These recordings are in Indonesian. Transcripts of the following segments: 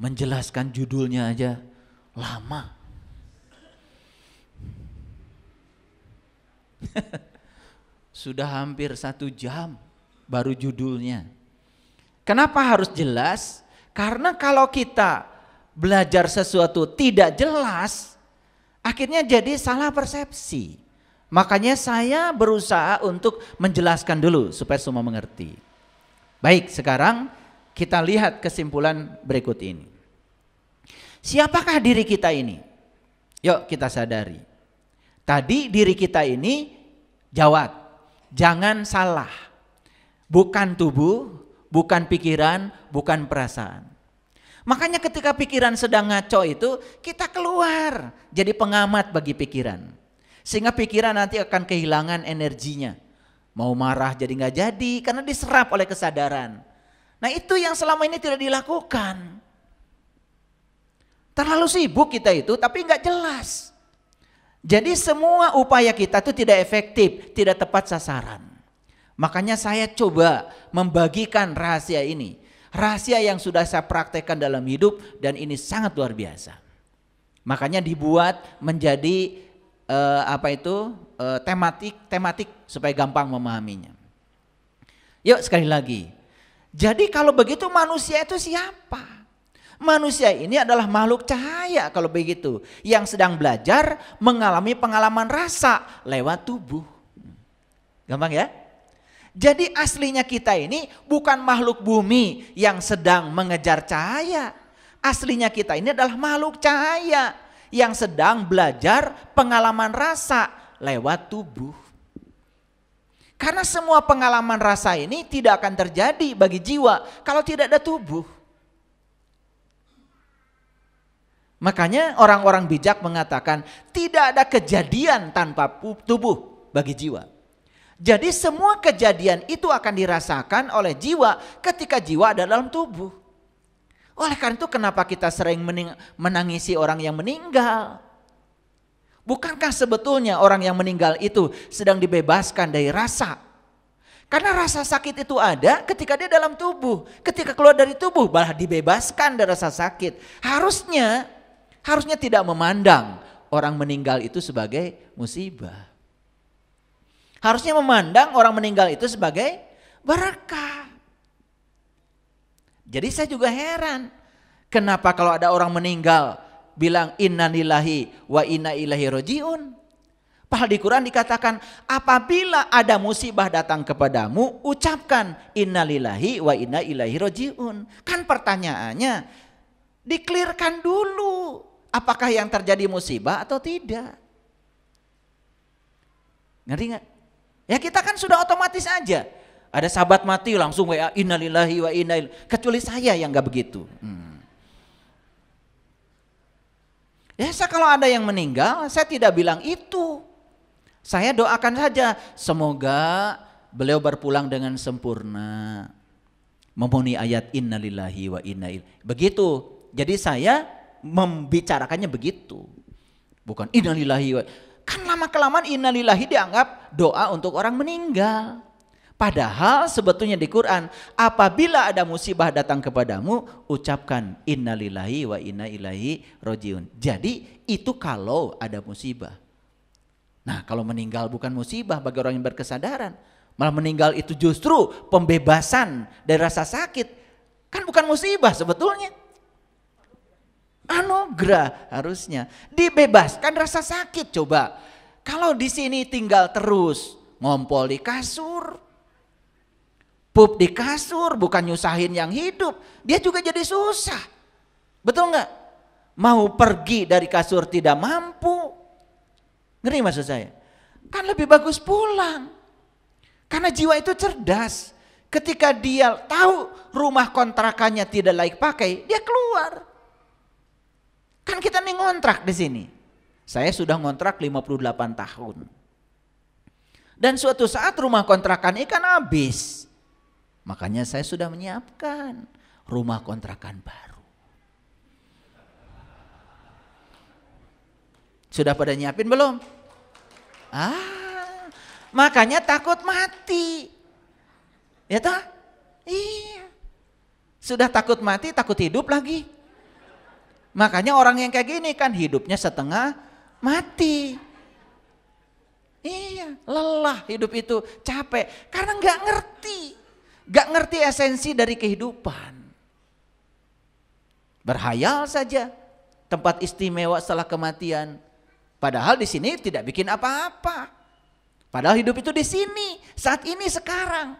menjelaskan judulnya aja lama. Sudah hampir satu jam baru judulnya. Kenapa harus jelas? Karena kalau kita belajar sesuatu tidak jelas, akhirnya jadi salah persepsi. Makanya saya berusaha untuk menjelaskan dulu supaya semua mengerti. Baik, sekarang kita lihat kesimpulan berikut ini. Siapakah diri kita ini? Yuk kita sadari. Tadi diri kita ini jawab, jangan salah. Bukan tubuh, bukan pikiran, bukan perasaan. Makanya ketika pikiran sedang ngaco itu kita keluar jadi pengamat bagi pikiran. Sehingga pikiran nanti akan kehilangan energinya. Mau marah jadi nggak jadi karena diserap oleh kesadaran. Nah itu yang selama ini tidak dilakukan. Terlalu sibuk kita itu tapi nggak jelas. Jadi semua upaya kita itu tidak efektif, tidak tepat sasaran. Makanya saya coba membagikan rahasia ini. Rahasia yang sudah saya praktekkan dalam hidup dan ini sangat luar biasa. Makanya dibuat menjadi eh, apa itu eh, tematik tematik supaya gampang memahaminya. Yuk sekali lagi. Jadi kalau begitu manusia itu siapa? Manusia ini adalah makhluk cahaya kalau begitu. Yang sedang belajar mengalami pengalaman rasa lewat tubuh. Gampang ya? Jadi aslinya kita ini bukan makhluk bumi yang sedang mengejar cahaya. Aslinya kita ini adalah makhluk cahaya yang sedang belajar pengalaman rasa lewat tubuh. Karena semua pengalaman rasa ini tidak akan terjadi bagi jiwa kalau tidak ada tubuh. Makanya orang-orang bijak mengatakan tidak ada kejadian tanpa tubuh bagi jiwa. Jadi semua kejadian itu akan dirasakan oleh jiwa ketika jiwa ada dalam tubuh. Oleh karena itu kenapa kita sering menangisi orang yang meninggal? Bukankah sebetulnya orang yang meninggal itu sedang dibebaskan dari rasa? Karena rasa sakit itu ada ketika dia dalam tubuh. Ketika keluar dari tubuh malah dibebaskan dari rasa sakit. Harusnya harusnya tidak memandang orang meninggal itu sebagai musibah. Harusnya memandang orang meninggal itu sebagai berkah. Jadi saya juga heran, kenapa kalau ada orang meninggal bilang inna lillahi wa inna ilahi rojiun? Padahal di Quran dikatakan apabila ada musibah datang kepadamu ucapkan innalillahi wa inna ilahi rojiun. Kan pertanyaannya diklirkan dulu apakah yang terjadi musibah atau tidak. Ngerti gak? Ya kita kan sudah otomatis aja. Ada sahabat mati langsung WA innalillahi wa inna Kecuali saya yang nggak begitu. Hmm. Ya saya kalau ada yang meninggal, saya tidak bilang itu. Saya doakan saja semoga beliau berpulang dengan sempurna. Memenuhi ayat innalillahi wa inna Begitu. Jadi saya membicarakannya begitu. Bukan innalillahi wa Kan lama-kelamaan innalillahi dianggap doa untuk orang meninggal. Padahal sebetulnya di Quran, apabila ada musibah datang kepadamu, ucapkan innalillahi wa inna ilahi rojiun. Jadi itu kalau ada musibah. Nah kalau meninggal bukan musibah bagi orang yang berkesadaran. Malah meninggal itu justru pembebasan dari rasa sakit. Kan bukan musibah sebetulnya. Anugerah harusnya. Dibebaskan rasa sakit coba. Kalau di sini tinggal terus ngompol di kasur, pup di kasur, bukan nyusahin yang hidup, dia juga jadi susah. Betul nggak? Mau pergi dari kasur tidak mampu. Ngeri maksud saya. Kan lebih bagus pulang. Karena jiwa itu cerdas. Ketika dia tahu rumah kontrakannya tidak layak pakai, dia keluar. Kan kita nih ngontrak di sini. Saya sudah ngontrak 58 tahun. Dan suatu saat rumah kontrakan ini kan habis. Makanya saya sudah menyiapkan rumah kontrakan baru. Sudah pada nyiapin belum? Ah, makanya takut mati. Ya toh? Iya. Sudah takut mati, takut hidup lagi. Makanya orang yang kayak gini kan hidupnya setengah mati. Iya, lelah hidup itu, capek. Karena nggak ngerti, nggak ngerti esensi dari kehidupan. Berhayal saja tempat istimewa setelah kematian. Padahal di sini tidak bikin apa-apa. Padahal hidup itu di sini, saat ini, sekarang.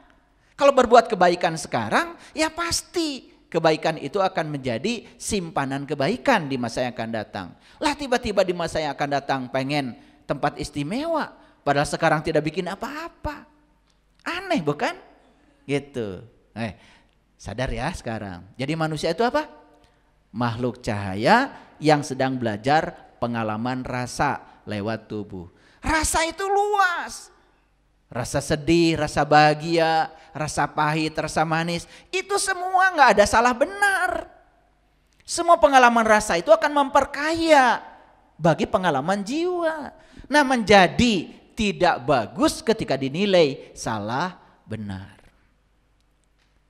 Kalau berbuat kebaikan sekarang, ya pasti kebaikan itu akan menjadi simpanan kebaikan di masa yang akan datang. Lah tiba-tiba di masa yang akan datang pengen tempat istimewa, padahal sekarang tidak bikin apa-apa. Aneh bukan? Gitu. Eh, sadar ya sekarang. Jadi manusia itu apa? Makhluk cahaya yang sedang belajar pengalaman rasa lewat tubuh. Rasa itu luas. Rasa sedih, rasa bahagia, rasa pahit, rasa manis. Itu semua nggak ada salah benar. Semua pengalaman rasa itu akan memperkaya bagi pengalaman jiwa. Nah menjadi tidak bagus ketika dinilai salah benar.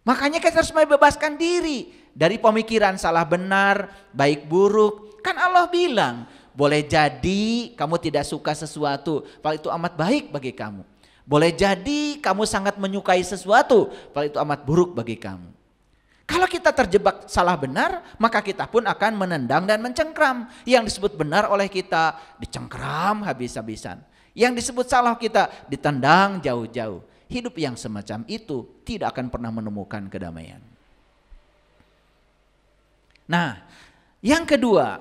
Makanya kita harus membebaskan diri dari pemikiran salah benar, baik buruk. Kan Allah bilang, boleh jadi kamu tidak suka sesuatu, padahal itu amat baik bagi kamu. Boleh jadi kamu sangat menyukai sesuatu, padahal itu amat buruk bagi kamu. Kalau kita terjebak salah benar, maka kita pun akan menendang dan mencengkram. Yang disebut benar oleh kita dicengkram habis-habisan. Yang disebut salah kita ditendang jauh-jauh. Hidup yang semacam itu tidak akan pernah menemukan kedamaian. Nah, yang kedua,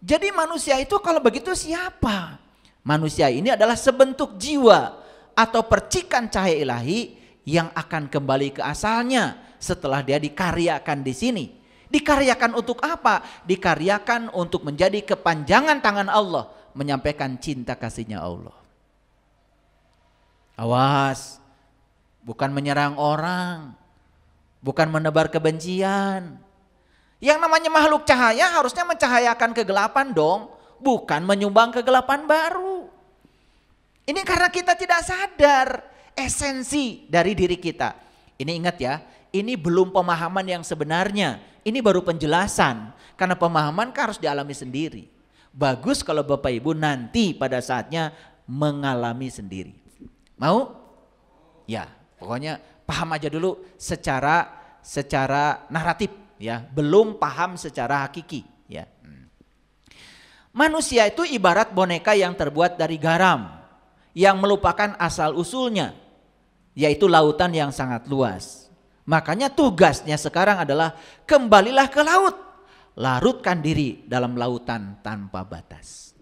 jadi manusia itu kalau begitu siapa? Manusia ini adalah sebentuk jiwa atau percikan cahaya ilahi yang akan kembali ke asalnya setelah dia dikaryakan di sini. Dikaryakan untuk apa? Dikaryakan untuk menjadi kepanjangan tangan Allah menyampaikan cinta kasihnya Allah. Awas, bukan menyerang orang, bukan menebar kebencian. Yang namanya makhluk cahaya harusnya mencahayakan kegelapan dong, bukan menyumbang kegelapan baru. Ini karena kita tidak sadar esensi dari diri kita. Ini ingat ya, ini belum pemahaman yang sebenarnya. Ini baru penjelasan. Karena pemahaman kan harus dialami sendiri. Bagus kalau Bapak Ibu nanti pada saatnya mengalami sendiri. Mau? Ya, pokoknya paham aja dulu secara secara naratif ya, belum paham secara hakiki ya. Hmm. Manusia itu ibarat boneka yang terbuat dari garam yang melupakan asal-usulnya, yaitu lautan yang sangat luas. Makanya tugasnya sekarang adalah kembalilah ke laut, larutkan diri dalam lautan tanpa batas.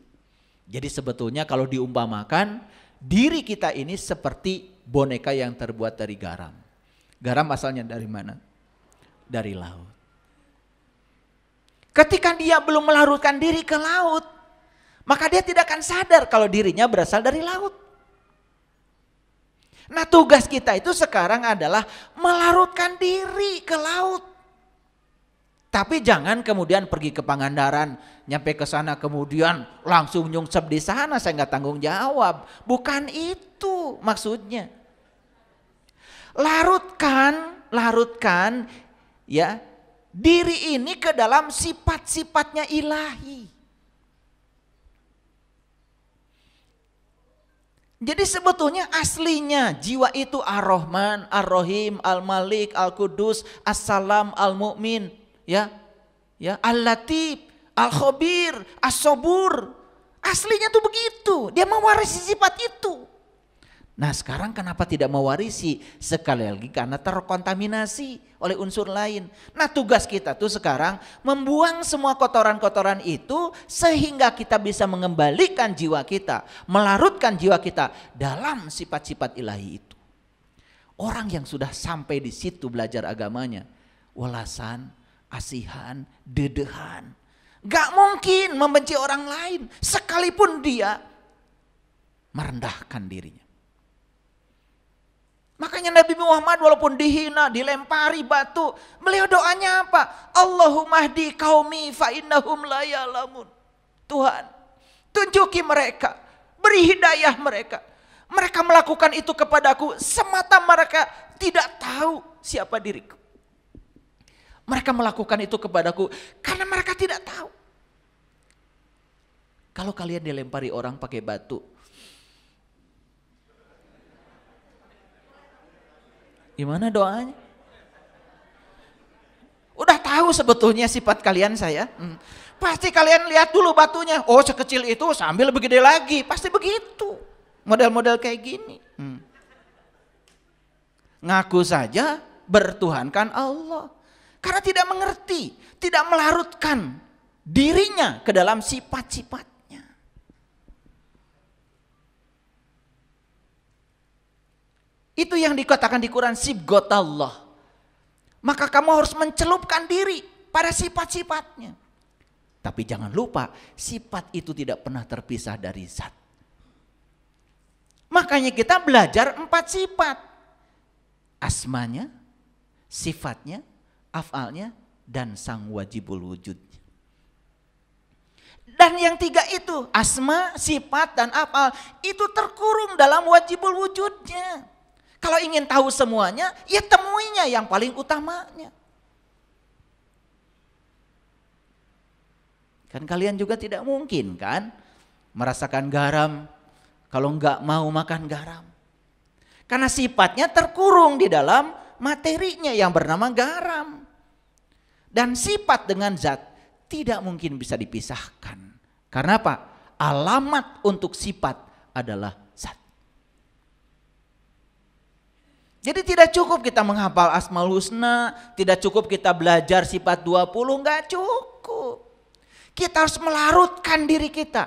Jadi sebetulnya kalau diumpamakan, diri kita ini seperti boneka yang terbuat dari garam. Garam asalnya dari mana? Dari laut. Ketika dia belum melarutkan diri ke laut, maka dia tidak akan sadar kalau dirinya berasal dari laut. Nah, tugas kita itu sekarang adalah melarutkan diri ke laut. Tapi jangan kemudian pergi ke Pangandaran, nyampe ke sana kemudian langsung nyungsep di sana, saya nggak tanggung jawab. Bukan itu maksudnya. Larutkan, larutkan ya diri ini ke dalam sifat-sifatnya ilahi. Jadi sebetulnya aslinya jiwa itu Ar-Rahman, Ar-Rahim, Al-Malik, Al-Qudus, As-Salam, Al-Mu'min, ya. Ya, Al-Latif, Al-Khabir, As-Sabur. Aslinya tuh begitu. Dia mewarisi sifat itu. Nah sekarang kenapa tidak mewarisi? Sekali lagi karena terkontaminasi oleh unsur lain. Nah tugas kita tuh sekarang membuang semua kotoran-kotoran itu sehingga kita bisa mengembalikan jiwa kita. Melarutkan jiwa kita dalam sifat-sifat ilahi itu. Orang yang sudah sampai di situ belajar agamanya. Walasan, asihan, dedehan. Gak mungkin membenci orang lain sekalipun dia merendahkan dirinya. Makanya Nabi Muhammad walaupun dihina, dilempari batu, beliau doanya apa? di kaumi fa innahum la Tuhan, tunjuki mereka, beri hidayah mereka. Mereka melakukan itu kepadaku semata mereka tidak tahu siapa diriku. Mereka melakukan itu kepadaku karena mereka tidak tahu. Kalau kalian dilempari orang pakai batu, Gimana doanya? Udah tahu sebetulnya sifat kalian saya. Hmm. Pasti kalian lihat dulu batunya. Oh sekecil itu sambil begede lagi. Pasti begitu. Model-model kayak gini. Hmm. Ngaku saja bertuhankan Allah. Karena tidak mengerti, tidak melarutkan dirinya ke dalam sifat-sifat. Itu yang dikatakan di Quran sibgot Allah. Maka kamu harus mencelupkan diri pada sifat-sifatnya. Tapi jangan lupa sifat itu tidak pernah terpisah dari zat. Makanya kita belajar empat sifat. Asmanya, sifatnya, afalnya, dan sang wajibul wujudnya. Dan yang tiga itu, asma, sifat, dan afal, itu terkurung dalam wajibul wujudnya. Kalau ingin tahu semuanya, ya temuinya yang paling utamanya. Kan kalian juga tidak mungkin kan merasakan garam kalau nggak mau makan garam. Karena sifatnya terkurung di dalam materinya yang bernama garam. Dan sifat dengan zat tidak mungkin bisa dipisahkan. Karena apa? Alamat untuk sifat adalah Jadi tidak cukup kita menghafal Asmaul Husna, tidak cukup kita belajar sifat 20, enggak cukup. Kita harus melarutkan diri kita.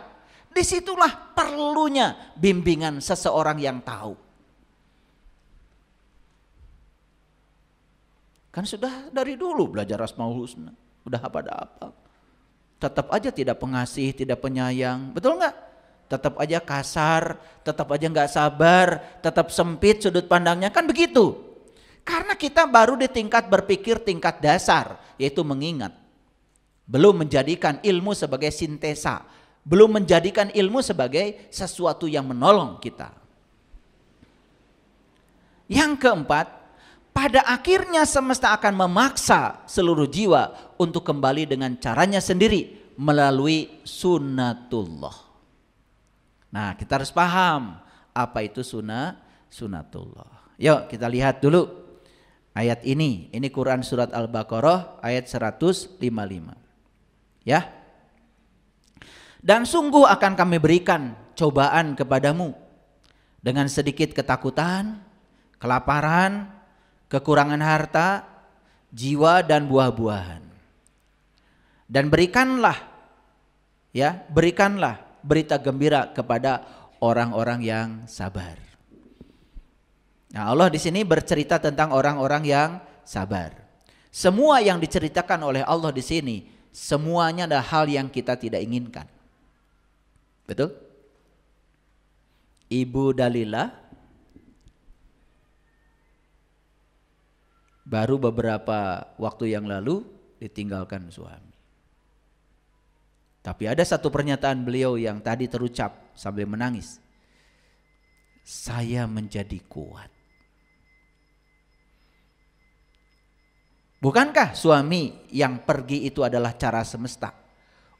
Disitulah perlunya bimbingan seseorang yang tahu. Kan sudah dari dulu belajar Asmaul Husna. Udah apa-apa. Tetap aja tidak pengasih, tidak penyayang. Betul enggak? tetap aja kasar, tetap aja nggak sabar, tetap sempit sudut pandangnya kan begitu. Karena kita baru di tingkat berpikir tingkat dasar, yaitu mengingat. Belum menjadikan ilmu sebagai sintesa, belum menjadikan ilmu sebagai sesuatu yang menolong kita. Yang keempat, pada akhirnya semesta akan memaksa seluruh jiwa untuk kembali dengan caranya sendiri melalui sunnatullah. Nah, kita harus paham apa itu sunnah sunatullah. Yuk kita lihat dulu ayat ini. Ini Quran surat Al-Baqarah ayat 155. Ya. Dan sungguh akan kami berikan cobaan kepadamu dengan sedikit ketakutan, kelaparan, kekurangan harta, jiwa dan buah-buahan. Dan berikanlah ya, berikanlah berita gembira kepada orang-orang yang sabar. Nah, Allah di sini bercerita tentang orang-orang yang sabar. Semua yang diceritakan oleh Allah di sini semuanya adalah hal yang kita tidak inginkan. Betul? Ibu Dalila baru beberapa waktu yang lalu ditinggalkan suami. Tapi ada satu pernyataan beliau yang tadi terucap sambil menangis. Saya menjadi kuat. Bukankah suami yang pergi itu adalah cara semesta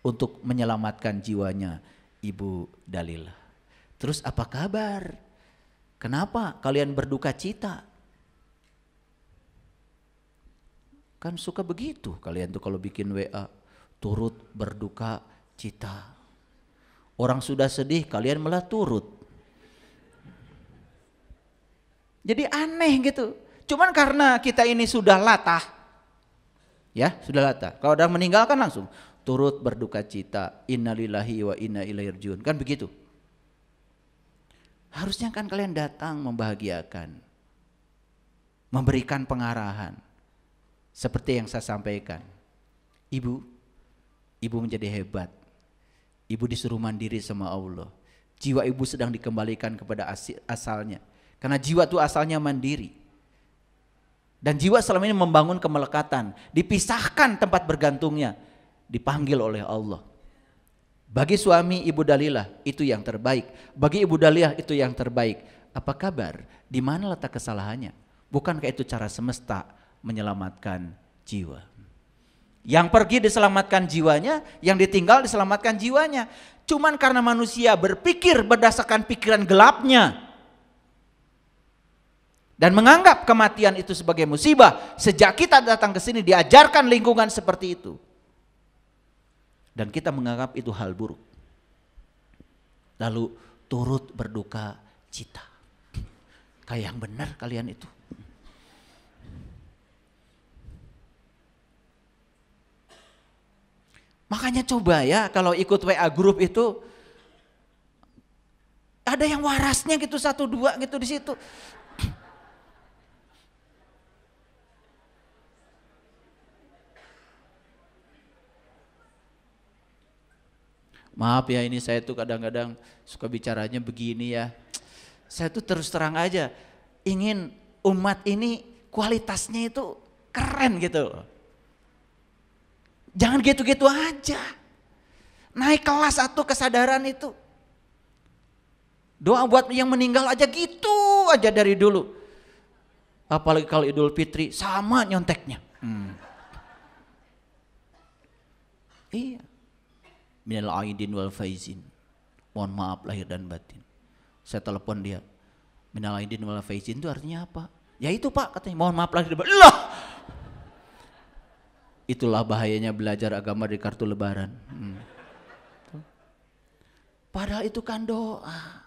untuk menyelamatkan jiwanya Ibu Dalila? Terus apa kabar? Kenapa kalian berduka cita? Kan suka begitu kalian tuh kalau bikin WA turut berduka cita. Orang sudah sedih, kalian malah turut. Jadi aneh gitu. Cuman karena kita ini sudah latah, ya sudah latah. Kalau udah meninggalkan langsung turut berduka cita. Innalillahi wa inna ilaihi rajiun. Kan begitu. Harusnya kan kalian datang membahagiakan, memberikan pengarahan. Seperti yang saya sampaikan. Ibu, ibu menjadi hebat Ibu disuruh mandiri sama Allah. Jiwa ibu sedang dikembalikan kepada asalnya. Karena jiwa itu asalnya mandiri. Dan jiwa selama ini membangun kemelekatan. Dipisahkan tempat bergantungnya. Dipanggil oleh Allah. Bagi suami Ibu Dalilah itu yang terbaik. Bagi Ibu Dalilah itu yang terbaik. Apa kabar? Di mana letak kesalahannya? Bukankah itu cara semesta menyelamatkan jiwa? Yang pergi diselamatkan jiwanya, yang ditinggal diselamatkan jiwanya. Cuman karena manusia berpikir berdasarkan pikiran gelapnya. Dan menganggap kematian itu sebagai musibah. Sejak kita datang ke sini diajarkan lingkungan seperti itu. Dan kita menganggap itu hal buruk. Lalu turut berduka cita. Kayak yang benar kalian itu. Makanya coba ya kalau ikut WA grup itu ada yang warasnya gitu satu dua gitu di situ. Maaf ya ini saya tuh kadang-kadang suka bicaranya begini ya. Saya tuh terus terang aja ingin umat ini kualitasnya itu keren gitu loh. Jangan gitu-gitu aja. Naik kelas atau kesadaran itu. Doa buat yang meninggal aja gitu aja dari dulu. Apalagi kalau Idul Fitri sama nyonteknya. Hmm. Iya. Minal aidin wal faizin. Mohon maaf lahir dan batin. Saya telepon dia. Minal aidin wal faizin itu artinya apa? Ya itu Pak katanya. Mohon maaf lahir dan batin. Loh, Itulah bahayanya belajar agama di kartu lebaran. Hmm. Padahal itu kan doa.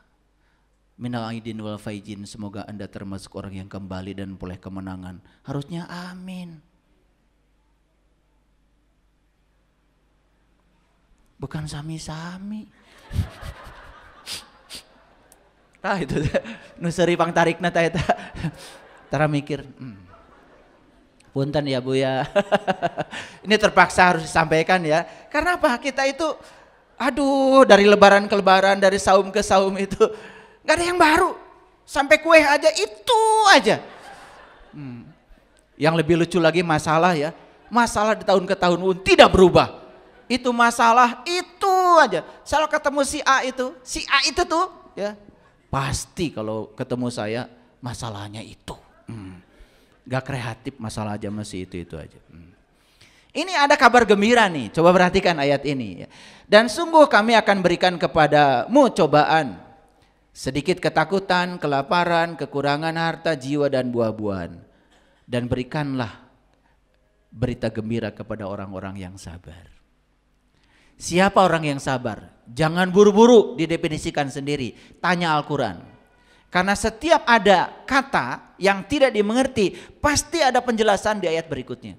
Minal aidin wal faizin, semoga Anda termasuk orang yang kembali dan boleh kemenangan. Harusnya amin. Bukan sami-sami. nah itu nuseri pang tarik tah eta. Tara mikir, hmm. Punten ya Bu ya. ini terpaksa harus disampaikan ya. Karena apa? Kita itu aduh dari lebaran ke lebaran, dari saum ke saum itu Gak ada yang baru. Sampai kue aja itu aja. Hmm. Yang lebih lucu lagi masalah ya. Masalah di tahun ke tahun pun tidak berubah. Itu masalah itu aja. Kalau ketemu si A itu, si A itu tuh ya. Pasti kalau ketemu saya masalahnya itu. Hmm. Gak kreatif masalah aja masih itu-itu aja. Hmm. Ini ada kabar gembira nih, coba perhatikan ayat ini. Dan sungguh kami akan berikan kepadamu cobaan, sedikit ketakutan, kelaparan, kekurangan harta, jiwa dan buah-buahan. Dan berikanlah berita gembira kepada orang-orang yang sabar. Siapa orang yang sabar? Jangan buru-buru didefinisikan sendiri, tanya Al-Quran. Karena setiap ada kata yang tidak dimengerti, pasti ada penjelasan di ayat berikutnya.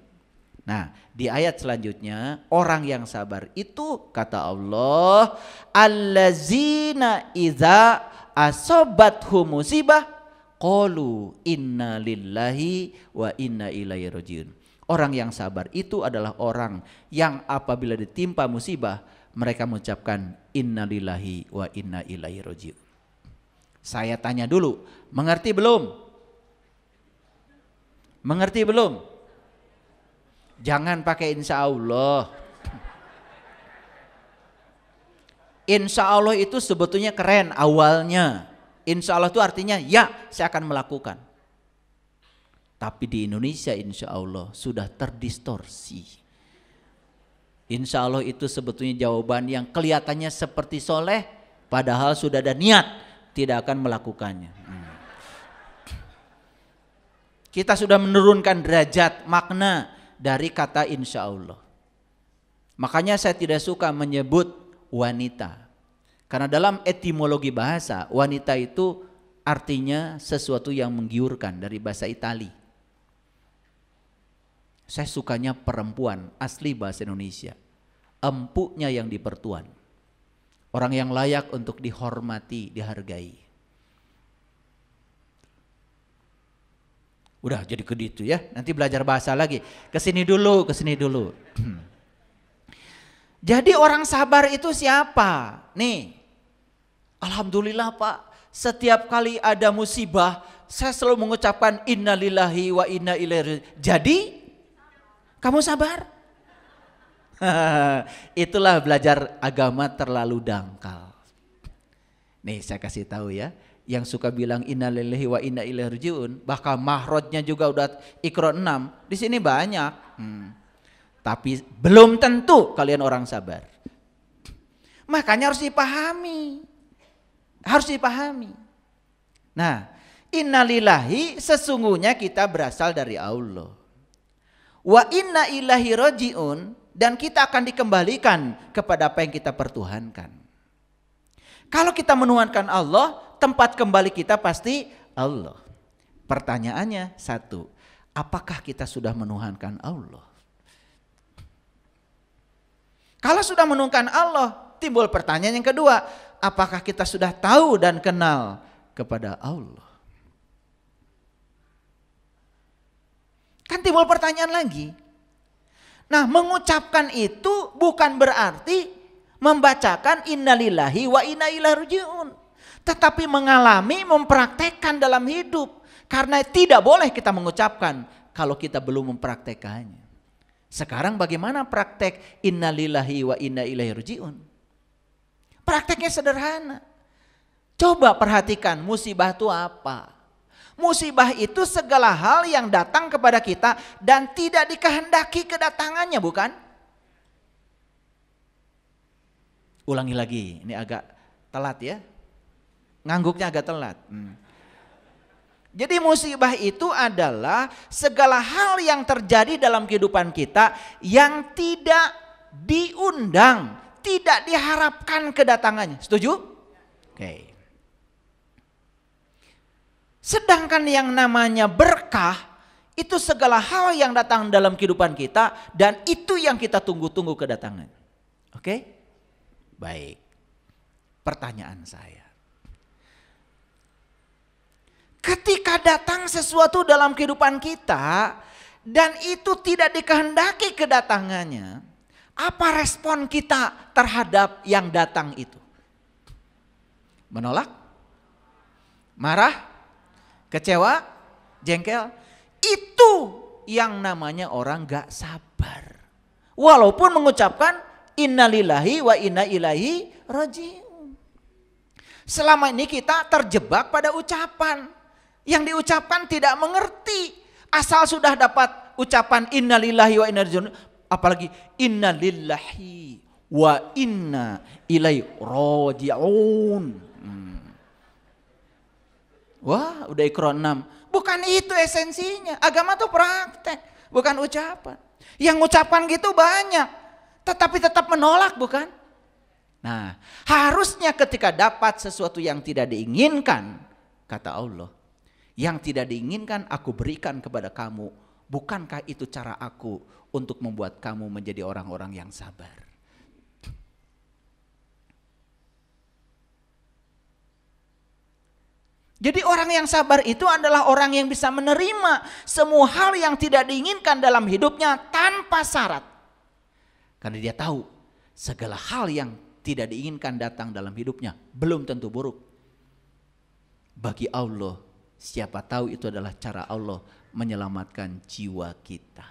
Nah, di ayat selanjutnya, orang yang sabar itu kata Allah, "Allazina idza asobathu musibah qalu inna lillahi wa inna ilaihi rajiun." Orang yang sabar itu adalah orang yang apabila ditimpa musibah, mereka mengucapkan inna lillahi wa inna ilaihi rajiun. Saya tanya dulu, mengerti belum? Mengerti belum? Jangan pakai insya Allah. Insya Allah itu sebetulnya keren awalnya. Insya Allah itu artinya ya saya akan melakukan. Tapi di Indonesia insya Allah sudah terdistorsi. Insya Allah itu sebetulnya jawaban yang kelihatannya seperti soleh padahal sudah ada niat tidak akan melakukannya. Hmm. Kita sudah menurunkan derajat makna dari kata insya Allah. Makanya saya tidak suka menyebut wanita. Karena dalam etimologi bahasa, wanita itu artinya sesuatu yang menggiurkan dari bahasa Itali. Saya sukanya perempuan, asli bahasa Indonesia. Empuknya yang dipertuan. Orang yang layak untuk dihormati, dihargai. Udah jadi ke itu ya. Nanti belajar bahasa lagi. Kesini dulu, kesini dulu. Hmm. jadi orang sabar itu siapa? Nih. Alhamdulillah Pak. Setiap kali ada musibah, saya selalu mengucapkan innalillahi wa inna ilaihi. Jadi kamu sabar? Itulah belajar agama terlalu dangkal. Nih saya kasih tahu ya, yang suka bilang innalillahi wa inna ilaihi rajiun, bahkan mahrotnya juga udah ikron 6. Di sini banyak. Hmm. Tapi belum tentu kalian orang sabar. Makanya harus dipahami. Harus dipahami. Nah, innalillahi sesungguhnya kita berasal dari Allah. Wa inna ilahi rojiun dan kita akan dikembalikan kepada apa yang kita pertuhankan. Kalau kita menuhankan Allah, tempat kembali kita pasti Allah. Pertanyaannya satu, apakah kita sudah menuhankan Allah? Kalau sudah menuhankan Allah, timbul pertanyaan yang kedua, apakah kita sudah tahu dan kenal kepada Allah? Kan timbul pertanyaan lagi, Nah mengucapkan itu bukan berarti membacakan innalillahi wa inna ilaihi rujiun. Tetapi mengalami, mempraktekkan dalam hidup. Karena tidak boleh kita mengucapkan kalau kita belum mempraktekannya. Sekarang bagaimana praktek innalillahi wa inna ilaihi rujiun? Prakteknya sederhana. Coba perhatikan musibah itu apa. Musibah itu segala hal yang datang kepada kita dan tidak dikehendaki kedatangannya, bukan? Ulangi lagi, ini agak telat ya. Ngangguknya agak telat. Hmm. Jadi musibah itu adalah segala hal yang terjadi dalam kehidupan kita yang tidak diundang, tidak diharapkan kedatangannya. Setuju? Oke. Okay. Sedangkan yang namanya berkah itu segala hal yang datang dalam kehidupan kita dan itu yang kita tunggu-tunggu kedatangan. Oke? Baik. Pertanyaan saya. Ketika datang sesuatu dalam kehidupan kita dan itu tidak dikehendaki kedatangannya, apa respon kita terhadap yang datang itu? Menolak? Marah? kecewa, jengkel. Itu yang namanya orang gak sabar. Walaupun mengucapkan innalillahi wa inna ilahi rojiun. Selama ini kita terjebak pada ucapan. Yang diucapkan tidak mengerti. Asal sudah dapat ucapan innalillahi wa inna rojiun. Apalagi innalillahi wa inna ilahi rojiun. Hmm. Wah, udah ikro 6. Bukan itu esensinya. Agama tuh praktek, bukan ucapan. Yang ucapan gitu banyak, tetapi tetap menolak bukan? Nah, harusnya ketika dapat sesuatu yang tidak diinginkan, kata Allah, yang tidak diinginkan aku berikan kepada kamu. Bukankah itu cara aku untuk membuat kamu menjadi orang-orang yang sabar? Jadi orang yang sabar itu adalah orang yang bisa menerima semua hal yang tidak diinginkan dalam hidupnya tanpa syarat. Karena dia tahu segala hal yang tidak diinginkan datang dalam hidupnya belum tentu buruk. Bagi Allah, siapa tahu itu adalah cara Allah menyelamatkan jiwa kita.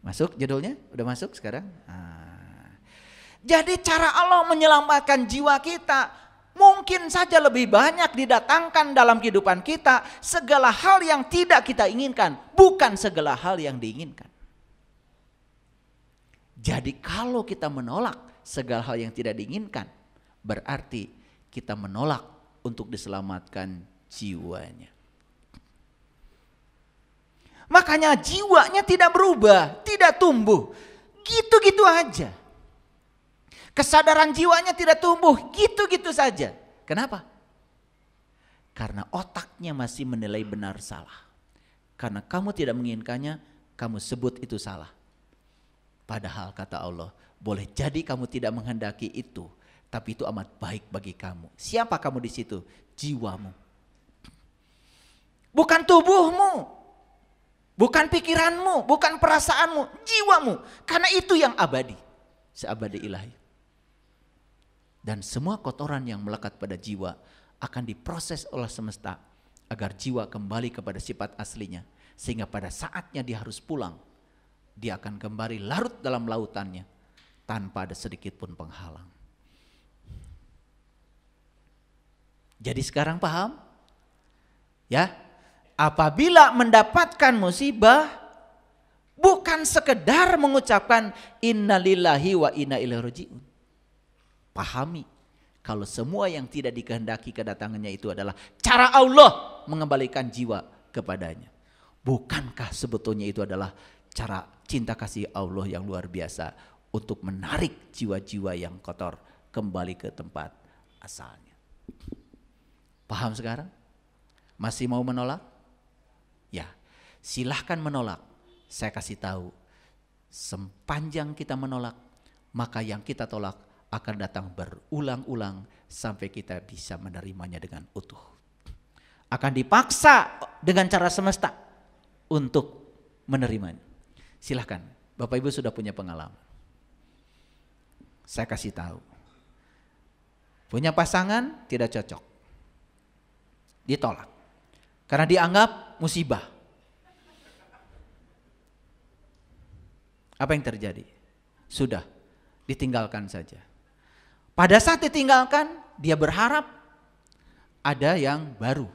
Masuk judulnya? Udah masuk sekarang? Ah. Jadi cara Allah menyelamatkan jiwa kita Mungkin saja lebih banyak didatangkan dalam kehidupan kita segala hal yang tidak kita inginkan, bukan segala hal yang diinginkan. Jadi kalau kita menolak segala hal yang tidak diinginkan, berarti kita menolak untuk diselamatkan jiwanya. Makanya jiwanya tidak berubah, tidak tumbuh. Gitu-gitu aja. Kesadaran jiwanya tidak tumbuh, gitu-gitu saja. Kenapa? Karena otaknya masih menilai benar salah. Karena kamu tidak menginginkannya, kamu sebut itu salah. Padahal kata Allah, boleh jadi kamu tidak menghendaki itu, tapi itu amat baik bagi kamu. Siapa kamu di situ? Jiwamu. Bukan tubuhmu, bukan pikiranmu, bukan perasaanmu, jiwamu. Karena itu yang abadi, seabadi ilahi. Dan semua kotoran yang melekat pada jiwa akan diproses oleh semesta agar jiwa kembali kepada sifat aslinya. Sehingga pada saatnya dia harus pulang, dia akan kembali larut dalam lautannya tanpa ada sedikit pun penghalang. Jadi sekarang paham? Ya. Apabila mendapatkan musibah bukan sekedar mengucapkan innalillahi wa inna ilaihi rajiun. Pahami kalau semua yang tidak dikehendaki kedatangannya itu adalah cara Allah mengembalikan jiwa kepadanya. Bukankah sebetulnya itu adalah cara cinta kasih Allah yang luar biasa untuk menarik jiwa-jiwa yang kotor kembali ke tempat asalnya. Paham sekarang? Masih mau menolak? Ya, silahkan menolak. Saya kasih tahu, sepanjang kita menolak, maka yang kita tolak akan datang berulang-ulang sampai kita bisa menerimanya dengan utuh. Akan dipaksa dengan cara semesta untuk menerimanya. Silahkan, Bapak Ibu sudah punya pengalaman. Saya kasih tahu. Punya pasangan tidak cocok. Ditolak. Karena dianggap musibah. Apa yang terjadi? Sudah, ditinggalkan saja. Pada saat ditinggalkan, dia berharap ada yang baru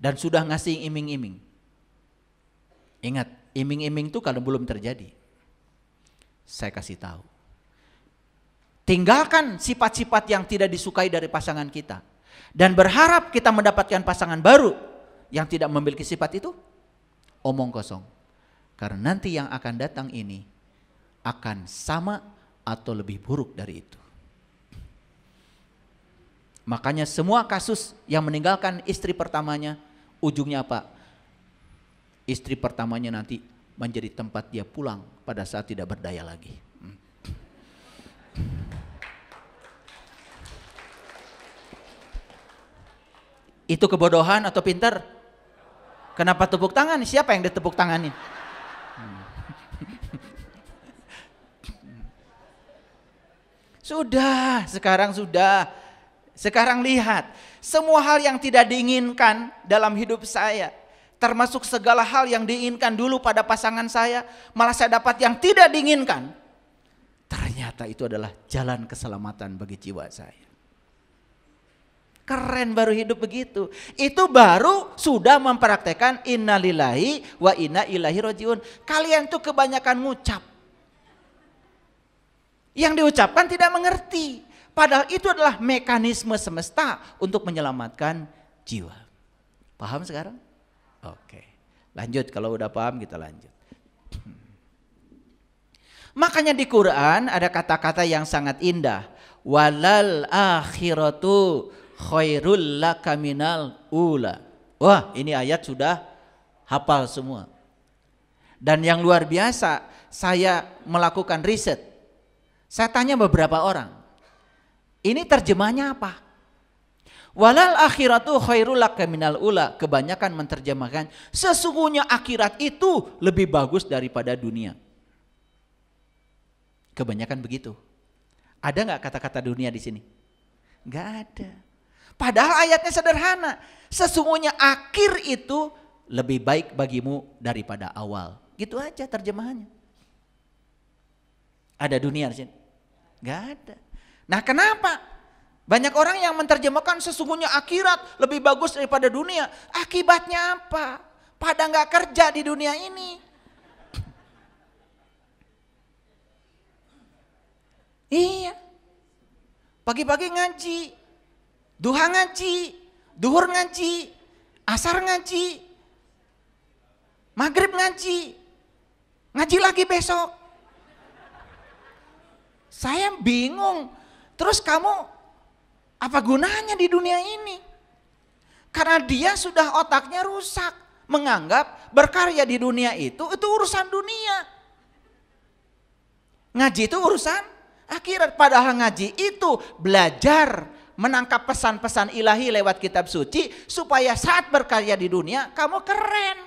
dan sudah ngasih iming-iming. Ingat, iming-iming itu kalau belum terjadi. Saya kasih tahu. Tinggalkan sifat-sifat yang tidak disukai dari pasangan kita dan berharap kita mendapatkan pasangan baru yang tidak memiliki sifat itu omong kosong. Karena nanti yang akan datang ini akan sama atau lebih buruk dari itu. Makanya semua kasus yang meninggalkan istri pertamanya, ujungnya apa? Istri pertamanya nanti menjadi tempat dia pulang pada saat tidak berdaya lagi. Hmm. Itu kebodohan atau pinter Kenapa tepuk tangan? Siapa yang ditepuk tangannya? Hmm. sudah, sekarang sudah sekarang lihat, semua hal yang tidak diinginkan dalam hidup saya, termasuk segala hal yang diinginkan dulu pada pasangan saya, malah saya dapat yang tidak diinginkan. Ternyata itu adalah jalan keselamatan bagi jiwa saya. Keren baru hidup begitu. Itu baru sudah mempraktekkan innalillahi wa inna ilahi rojiun. Kalian tuh kebanyakan ngucap. Yang diucapkan tidak mengerti. Padahal itu adalah mekanisme semesta untuk menyelamatkan jiwa. Paham sekarang? Oke. Lanjut kalau udah paham kita lanjut. Makanya di Quran ada kata-kata yang sangat indah. Walal akhiratu khairul lakaminal ula. Wah ini ayat sudah hafal semua. Dan yang luar biasa saya melakukan riset. Saya tanya beberapa orang. Ini terjemahnya apa? Walal akhiratu khairul minal ula. Kebanyakan menerjemahkan sesungguhnya akhirat itu lebih bagus daripada dunia. Kebanyakan begitu. Ada nggak kata-kata dunia di sini? Nggak ada. Padahal ayatnya sederhana. Sesungguhnya akhir itu lebih baik bagimu daripada awal. Gitu aja terjemahannya. Ada dunia di sini? Nggak ada. Nah kenapa? Banyak orang yang menerjemahkan sesungguhnya akhirat lebih bagus daripada dunia. Akibatnya apa? Pada nggak kerja di dunia ini. Iya. Pagi-pagi ngaji, duha ngaji, duhur ngaji, asar ngaji, maghrib ngaji, ngaji lagi besok. Saya bingung, Terus kamu apa gunanya di dunia ini? Karena dia sudah otaknya rusak, menganggap berkarya di dunia itu itu urusan dunia. Ngaji itu urusan akhirat padahal ngaji itu belajar menangkap pesan-pesan ilahi lewat kitab suci supaya saat berkarya di dunia kamu keren.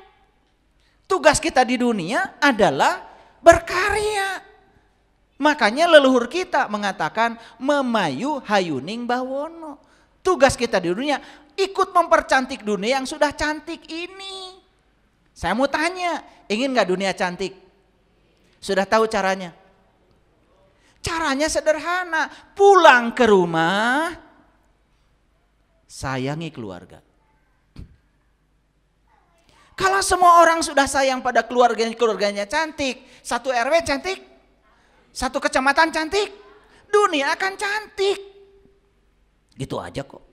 Tugas kita di dunia adalah berkarya. Makanya leluhur kita mengatakan memayu hayuning bawono. Tugas kita di dunia ikut mempercantik dunia yang sudah cantik ini. Saya mau tanya, ingin nggak dunia cantik? Sudah tahu caranya? Caranya sederhana, pulang ke rumah, sayangi keluarga. Kalau semua orang sudah sayang pada keluarganya, keluarganya cantik, satu RW cantik, satu kecamatan cantik, dunia akan cantik. Gitu aja kok.